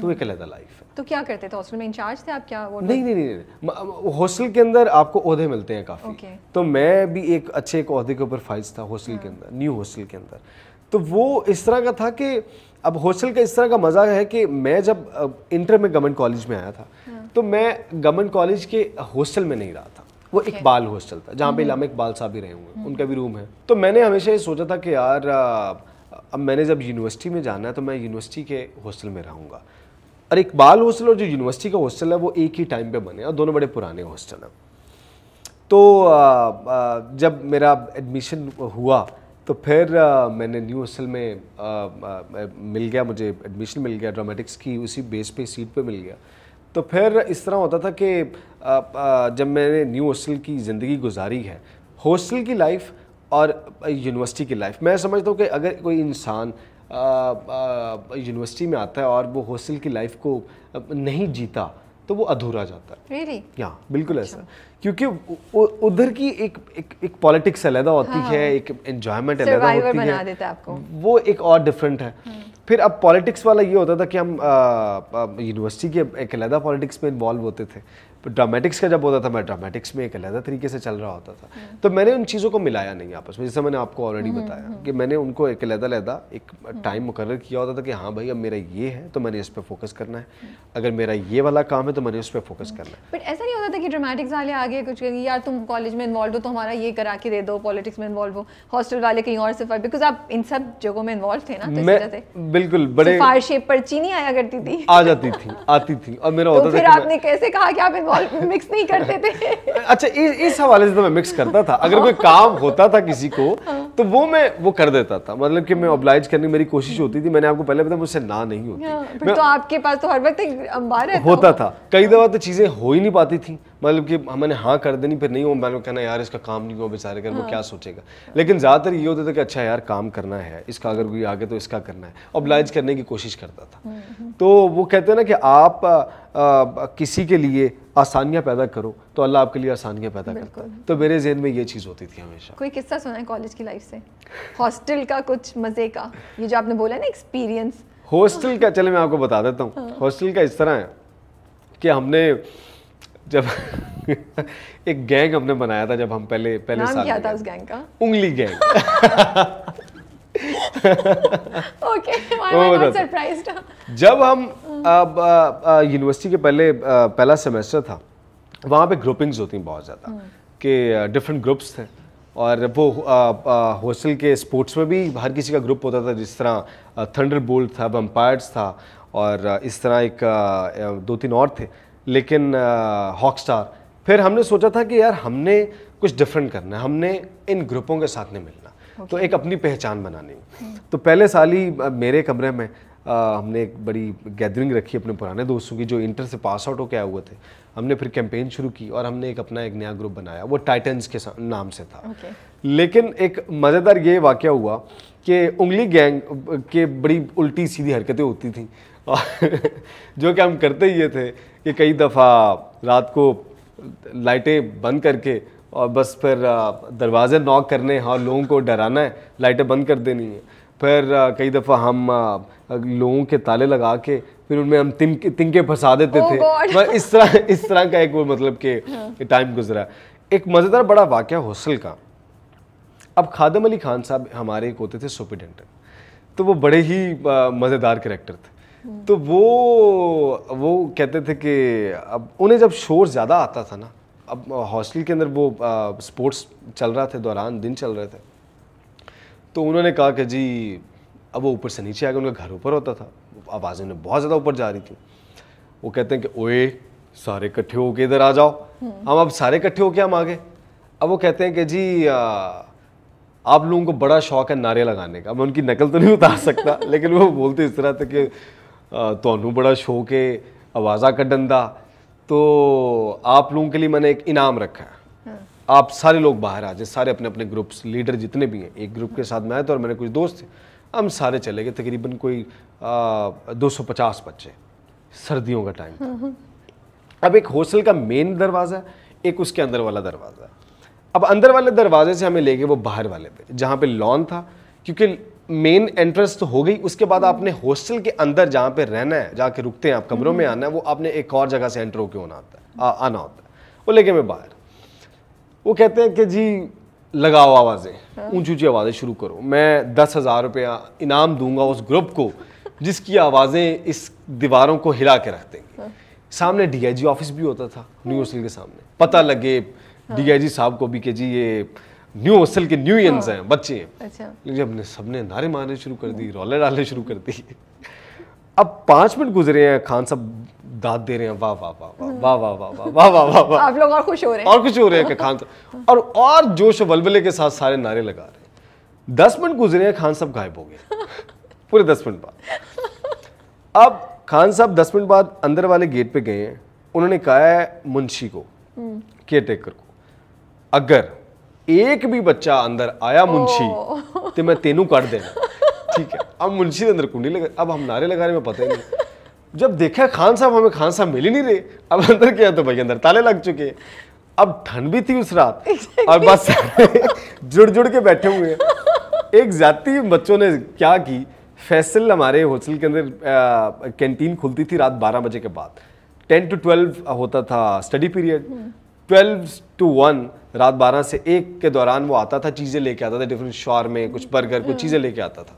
तो एक अलग लाइफ है तो क्या करते थे हॉस्टल में इंचार्ज थे आप क्या वो नहीं नहीं नहीं, हॉस्टल के अंदर आपको अहदे मिलते हैं काफ़ी okay. तो मैं भी एक अच्छे एक अहदे के ऊपर फाइज था हॉस्टल के हाँ। अंदर न्यू हॉस्टल के अंदर तो वो इस तरह का था कि अब हॉस्टल का इस तरह का मज़ा है कि मैं जब इंटर में गवर्नमेंट कॉलेज में आया था हाँ। तो मैं गवर्नमेंट कॉलेज के हॉस्टल में नहीं रहा था वो okay. इकबाल हॉस्टल था जहाँ पे हम्म। इलामा इकबाल साहब भी रहे हुए हम्म। उनका भी रूम है तो मैंने हमेशा ये सोचा था कि यार अब मैंने जब यूनिवर्सिटी में जाना है तो मैं यूनिवर्सिटी के हॉस्टल में रहूँगा और इकबाल हॉस्टल और जो यूनिवर्सिटी का हॉस्टल है वो एक ही टाइम पे बने और दोनों बड़े पुराने हॉस्टल हैं तो जब मेरा एडमिशन हुआ तो फिर मैंने न्यू हॉस्टल में मिल गया मुझे एडमिशन मिल गया ड्रामेटिक्स की उसी बेस पे सीट पे मिल गया तो फिर इस तरह होता था कि जब मैंने न्यू हॉस्टल की ज़िंदगी गुजारी है हॉस्टल की लाइफ और यूनिवर्सिटी की लाइफ मैं समझता हूँ कि अगर कोई इंसान यूनिवर्सिटी में आता है और वो हॉस्टल की लाइफ को नहीं जीता तो वो अधूरा जाता है really? या बिल्कुल अच्छा। ऐसा क्योंकि उधर की एक एक एक पॉलिटिक्स अलग होती हाँ। है एक एंजॉयमेंट अलग होती बना है देता आपको। वो एक और डिफरेंट है हाँ। फिर अब पॉलिटिक्स वाला ये होता था कि हम यूनिवर्सिटी के एक अलहदा पॉलिटिक्स में इन्वॉल्व होते थे ड्रामेटिक्स का जब होता था मैं ड्रामेटिक्स में एक अलहदा तरीके से चल रहा होता था हाँ। तो मैंने उन चीज़ों को मिलाया नहीं आपस में जैसे मैंने आपको ऑलरेडी हम्म, बताया हम्म। कि मैंने उनको एक अलहदा अलहदा एक टाइम हाँ। मुकर किया होता था कि हाँ भाई अब मेरा ये है तो मैंने इस पर फोकस करना है अगर मेरा ये वाला काम है तो मैंने उस पर फोकस करना है बट ऐसा नहीं होता था कि ड्रामेटिक्स वाले आगे आगे कुछ कहेंगे यार तुम कॉलेज में इन्वॉल्व हो तो हमारा ये करा के दे दो पॉलिटिक्स में इन्वॉल्व हो हॉस्टल वाले कहीं और से बिकॉज आप इन सब जगहों में इन्वॉल्व थे ना तो बिल्कुल तो बड़े सिफारशेप पर चीनी आया करती थी आ जाती थी आती थी और मेरा तो होता तो फिर आपने कैसे कहा कि आप इन्वॉल्व मिक्स नहीं करते थे अच्छा इस हवाले से तो मैं मिक्स करता था अगर कोई काम होता था किसी को हाँ। तो वो मैं वो कर देता था मतलब कि मैं ऑब्लाइज करने की मेरी कोशिश होती थी मैंने आपको पहले बताया मुझसे ना नहीं होती हाँ, तो आपके पास तो हर वक्त एक अंबार होता था कई दफा तो चीजें हो ही नहीं पाती थी मतलब कि हमने हाँ कर देनी फिर नहीं हो मैंने कहना यार इसका काम नहीं हुआ बेचारे कर हाँ। वो क्या सोचेगा लेकिन ज़्यादातर ये होता था कि अच्छा यार काम करना है इसका अगर कोई आगे तो इसका करना है लाइज हम्म। करने की कोशिश करता था हम्म, हम्म। तो वो कहते हैं ना कि आप आ, आ, किसी के लिए आसानियाँ पैदा करो तो अल्लाह आपके लिए आसानियाँ पैदा करता है तो मेरे जहन में ये चीज़ होती थी हमेशा कोई किस्सा सुना है कॉलेज की लाइफ से हॉस्टल का कुछ मज़े का ये जो आपने बोला ना एक्सपीरियंस हॉस्टल का चले मैं आपको बता देता हूँ हॉस्टल हाँ। का इस तरह है कि हमने जब एक गैंग हमने बनाया था जब हम पहले पहले नाम साल क्या था उस गैंग का उंगली गैंग ओके सरप्राइज्ड जब हम यूनिवर्सिटी के पहले आ, पहला सेमेस्टर था वहाँ पे ग्रुपिंग्स होती हैं बहुत ज़्यादा हम्म। कि डिफरेंट ग्रुप्स थे और वो हॉस्टल के स्पोर्ट्स में भी हर किसी का ग्रुप होता था जिस तरह थंडर बोल्ट था वम्पायर्स था और इस तरह एक दो तीन और थे लेकिन हॉक स्टार फिर हमने सोचा था कि यार हमने कुछ डिफरेंट करना है हमने इन ग्रुपों के साथ नहीं मिलना तो okay. तो एक अपनी पहचान बनानी hmm. तो पहले साल ही मेरे कमरे में आ, हमने एक बड़ी गैदरिंग रखी अपने पुराने दोस्तों की जो इंटर से पास आउट होकर आए हुए थे हमने फिर कैंपेन शुरू की और हमने एक अपना एक नया ग्रुप बनाया वो टाइटन्स के नाम से था okay. लेकिन एक मज़ेदार ये वाक्य हुआ कि उंगली गैंग के बड़ी उल्टी सीधी हरकतें होती थी जो कि हम करते ये थे कि कई दफ़ा रात को लाइटें बंद करके और बस फिर दरवाज़े नॉक करने हैं हाँ, और लोगों को डराना है लाइटें बंद कर देनी है फिर कई दफ़ा हम लोगों के ताले लगा के फिर उनमें हम तिनके तिनके फंसा देते oh थे पर इस तरह इस तरह का एक वो मतलब के टाइम हाँ। गुजरा एक मज़ेदार बड़ा वाक़ हौसल का अब खादम अली खान साहब हमारे एक होते थे सुपरिटेंडेंट तो वो बड़े ही मज़ेदार करेक्टर थे तो वो वो कहते थे कि अब उन्हें जब शोर ज़्यादा आता था ना अब हॉस्टल के अंदर वो आ, स्पोर्ट्स चल रहा थे दौरान दिन चल रहे थे तो उन्होंने कहा कि जी अब वो ऊपर से नीचे आ गए उनका घर ऊपर होता था आवाज़ें उन्हें बहुत ज़्यादा ऊपर जा रही थी वो कहते हैं कि ओए सारे इकट्ठे होके इधर आ जाओ हम अब सारे इकट्ठे होके हम आ गए अब वो कहते हैं कि जी आ, आप लोगों को बड़ा शौक है नारे लगाने का मैं उनकी नकल तो नहीं उतार सकता लेकिन वो बोलते इस तरह थे कि ਤੁਹਾਨੂੰ बड़ा शौक है आवाज़ा कडन का तो आप लोगों के लिए मैंने एक इनाम रखा है हाँ। आप सारे लोग बाहर आ जाए सारे अपने अपने ग्रुप्स लीडर जितने भी हैं एक ग्रुप के साथ मैं आया था और मेरे कुछ दोस्त थे हम सारे चले गए तकरीबन कोई दो सौ पचास बच्चे सर्दियों का टाइम था हाँ। अब एक हॉस्टल का मेन दरवाज़ा है एक उसके अंदर वाला दरवाज़ा अब अंदर वाले दरवाजे से हमें ले गए वो बाहर वाले थे जहाँ पे लॉन था क्योंकि मेन एंट्रेंस तो हो गई उसके बाद आपने हॉस्टल के अंदर जहाँ पे रहना है जाके रुकते हैं आप कमरों में आना है वो आपने एक और जगह से एंटर होकर होना आता है आ, आना होता है वो लेके मैं बाहर वो कहते हैं कि जी लगाओ आवाज़ें हाँ। ऊंची ऊंची आवाज़ें शुरू करो मैं दस हज़ार रुपया इनाम दूंगा उस ग्रुप को जिसकी आवाज़ें इस दीवारों को हिला के रख देंगे हाँ। सामने डी ऑफिस भी होता था न्यू हाँ। हॉस्टल के सामने पता लगे डी साहब को भी कि जी ये न्यू असल के न्यू यंस हैं बच्चे हैं अच्छा हमने सबने नारे मारने शुरू कर दी रोले डालने शुरू कर दी अब पांच मिनट गुजरे हैं खान साहब दाद दे रहे हैं वाह वाह वाह वाह वाह वाह वाह वाह वाह वाह वाह आप लोग और खुश हो रहे हैं और खुश हो रहे हैं कि खान साहब और और जोश वलवले के साथ सारे नारे लगा रहे हैं दस मिनट गुजरे हैं खान साहब गायब हो गए पूरे दस मिनट बाद अब खान साहब दस मिनट बाद अंदर वाले गेट पे गए हैं उन्होंने कहा है मुंशी को केयर टेकर को अगर एक भी बच्चा अंदर आया मुंशी तो मैं तेनू कट देना ठीक है अब मुंशी अंदर कुंडी लगा अब हम नारे लगा रहे हैं पता ही नहीं जब देखा खान साहब हमें खान साहब मिल ही नहीं रहे अब अंदर क्या तो भाई अंदर ताले लग चुके अब ठंड भी थी उस रात और बस जुड़ जुड़ के बैठे हुए हैं एक जाति बच्चों ने क्या की फैसल हमारे होटल के अंदर कैंटीन खुलती थी रात 12 बजे के बाद 10 टू 12 होता था study period twelve to one रात बारह से एक के दौरान वो आता था चीज़ें लेके आता था डिफरेंट शॉर में कुछ बर्गर कुछ चीज़ें लेके आता था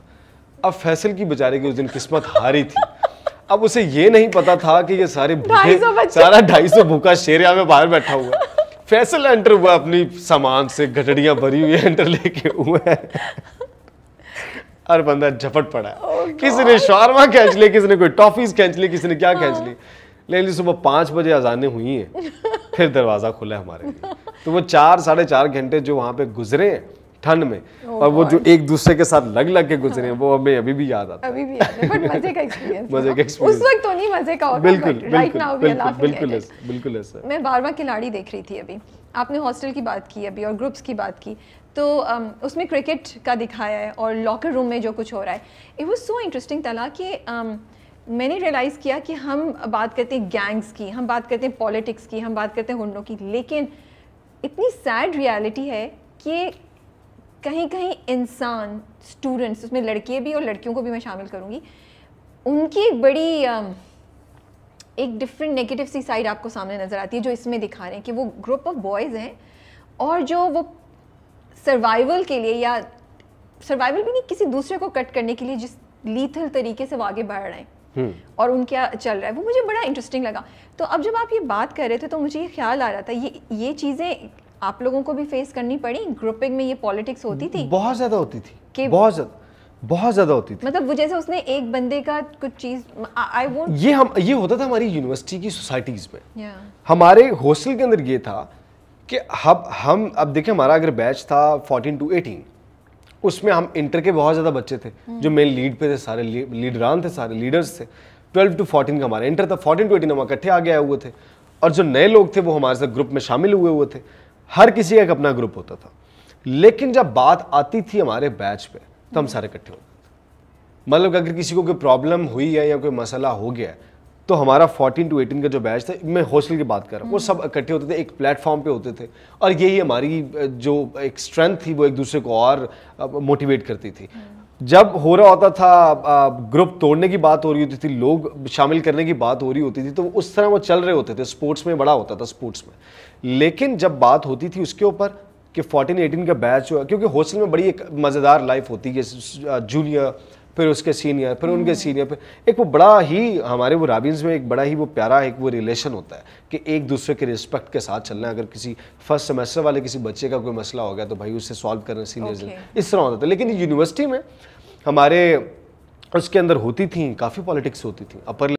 अब फैसल की बेचारे की उस दिन किस्मत हारी थी अब उसे ये नहीं पता था कि ये सारे भूखे सारा ढाई सौ भूखा शेर यहाँ में बाहर बैठा हुआ फैसल एंटर हुआ अपनी सामान से घटड़ियाँ भरी हुई एंटर लेके हुए हर बंदा झपट पड़ा oh किसी ने शॉर्मा खींच ली किसी ने कोई टॉफीज खींच ली किसी ने क्या खींच हाँ। ली लेकिन सुबह पाँच बजे अजाने हुई हैं फिर दरवाज़ा खुला है हमारे लिए तो वो चार साढ़े चार घंटे जो वहाँ पे गुजरे ठंड में oh और वो जो एक दूसरे के साथ लग लग के गुजरे हाँ। वो हमें अभी भी याद आता अभी भी याद है मजे का एक्सपीरियंस उस वक्त तो नहीं मजे का होता बिल्कुल बिल्कुल बिल्कुल ऐसा मैं बारवा खिलाड़ी देख रही थी अभी आपने हॉस्टल की बात की अभी और ग्रुप्स की बात की तो um, उसमें क्रिकेट का दिखाया है और लॉकर रूम में जो कुछ हो रहा है इट वाज सो इंटरेस्टिंग तला कि um, मैंने रियलाइज़ किया कि हम बात करते हैं गैंग्स की हम बात करते हैं पॉलिटिक्स की हम बात करते हैं हुनों की लेकिन इतनी सैड रियलिटी है कि कहीं कहीं इंसान स्टूडेंट्स उसमें लड़के भी और लड़कियों को भी मैं शामिल करूँगी उनकी एक बड़ी एक डिफरेंट नेगेटिव सी साइड आपको सामने नज़र आती है जो इसमें दिखा रहे हैं कि वो ग्रुप ऑफ बॉयज़ हैं और जो वो सर्वाइवल के लिए या सर्वाइवल भी नहीं किसी दूसरे को कट करने के लिए जिस लीथल तरीके से वो आगे बढ़ रहे हैं हम्म। और उनका चल रहा है वो मुझे बड़ा इंटरेस्टिंग लगा तो अब जब आप ये बात कर रहे थे तो मुझे ये ख्याल आ रहा था ये ये चीज़ें आप लोगों को भी फेस करनी पड़ी ग्रुपिंग में ये पॉलिटिक्स होती थी बहुत ज़्यादा होती थी बहुत ज़्यादा बहुत ज्यादा होती थी मतलब वो जैसे उसने एक बंदे का कुछ चीज आई वो ये हम ये होता था हमारी यूनिवर्सिटी की सोसाइटीज में yeah. हमारे हॉस्टल के अंदर ये था कि हम हम अब देखिए हमारा अगर बैच था फोर्टीन टू एटीन उसमें हम इंटर के बहुत ज़्यादा बच्चे थे जो मेन लीड पे थे सारे लीडरान थे सारे लीडर्स थे ट्वेल्व टू फोर्टीन का हमारा इंटर था फोर्टीन टू एटीन हम इकट्ठे आगे आए हुए थे और जो नए लोग थे वो हमारे साथ ग्रुप में शामिल हुए हुए थे हर किसी का एक अपना ग्रुप होता था लेकिन जब बात आती थी हमारे बैच पे तो हम सारे इकट्ठे होते थे मतलब अगर किसी को कोई प्रॉब्लम हुई है या कोई मसला हो गया है तो हमारा 14 टू 18 का जो बैच था मैं हॉस्टल की बात कर रहा हूँ वो सब हम्म। इकट्ठे होते थे एक प्लेटफॉर्म पे होते थे और यही हमारी जो एक स्ट्रेंथ थी वो एक दूसरे को और मोटिवेट करती थी हम्म। जब हो रहा होता था ग्रुप तोड़ने की बात हो रही होती थी लोग शामिल करने की बात हो रही होती थी तो उस तरह वो चल रहे होते थे स्पोर्ट्स में बड़ा होता था स्पोर्ट्स में लेकिन जब बात होती थी उसके ऊपर कि 14 18 का बैच हुआ क्योंकि हॉस्टल में बड़ी एक मज़ेदार लाइफ होती है जूनियर फिर उसके सीनियर फिर उनके सीनियर हम्म। फिर एक वो बड़ा ही हमारे वो राबिन्स में एक बड़ा ही वो प्यारा एक वो रिलेशन होता है कि एक दूसरे के रिस्पेक्ट के साथ चलना है अगर किसी फर्स्ट सेमेस्टर वाले किसी बच्चे का कोई मसला हो गया तो भाई उसे सॉल्व करना सीनियर okay. इस तरह होता था लेकिन यूनिवर्सिटी में हमारे उसके अंदर होती थी काफ़ी पॉलिटिक्स होती थी अपर